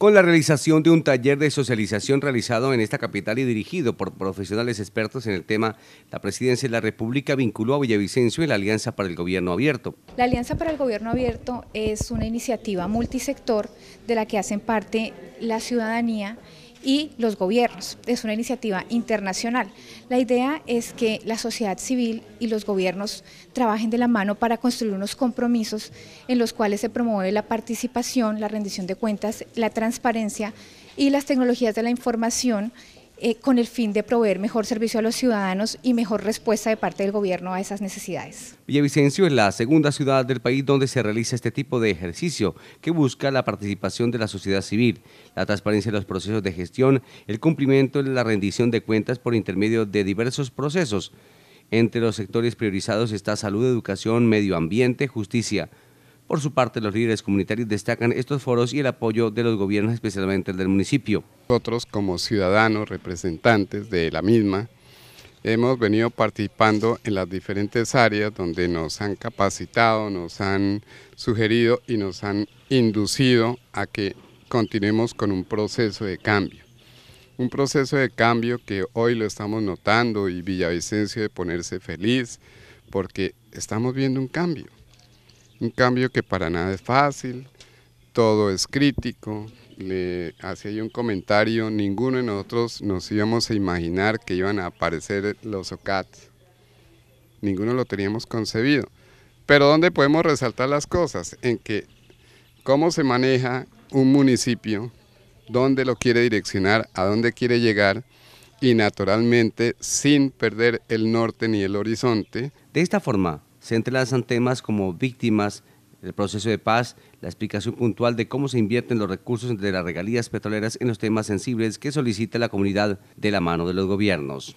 con la realización de un taller de socialización realizado en esta capital y dirigido por profesionales expertos en el tema, la Presidencia de la República vinculó a Villavicencio y la Alianza para el Gobierno Abierto. La Alianza para el Gobierno Abierto es una iniciativa multisector de la que hacen parte la ciudadanía y los gobiernos. Es una iniciativa internacional. La idea es que la sociedad civil y los gobiernos trabajen de la mano para construir unos compromisos en los cuales se promueve la participación, la rendición de cuentas, la transparencia y las tecnologías de la información eh, con el fin de proveer mejor servicio a los ciudadanos y mejor respuesta de parte del gobierno a esas necesidades. Villavicencio es la segunda ciudad del país donde se realiza este tipo de ejercicio que busca la participación de la sociedad civil, la transparencia de los procesos de gestión, el cumplimiento de la rendición de cuentas por intermedio de diversos procesos. Entre los sectores priorizados está salud, educación, medio ambiente, justicia, por su parte, los líderes comunitarios destacan estos foros y el apoyo de los gobiernos, especialmente el del municipio. Nosotros como ciudadanos, representantes de la misma, hemos venido participando en las diferentes áreas donde nos han capacitado, nos han sugerido y nos han inducido a que continuemos con un proceso de cambio. Un proceso de cambio que hoy lo estamos notando y Villavicencio de ponerse feliz porque estamos viendo un cambio. Un cambio que para nada es fácil, todo es crítico. Le hacía yo un comentario, ninguno de nosotros nos íbamos a imaginar que iban a aparecer los OCAT, Ninguno lo teníamos concebido. Pero ¿dónde podemos resaltar las cosas? En que cómo se maneja un municipio, dónde lo quiere direccionar, a dónde quiere llegar y naturalmente sin perder el norte ni el horizonte. De esta forma, se entrelazan temas como víctimas, el proceso de paz, la explicación puntual de cómo se invierten los recursos de las regalías petroleras en los temas sensibles que solicita la comunidad de la mano de los gobiernos.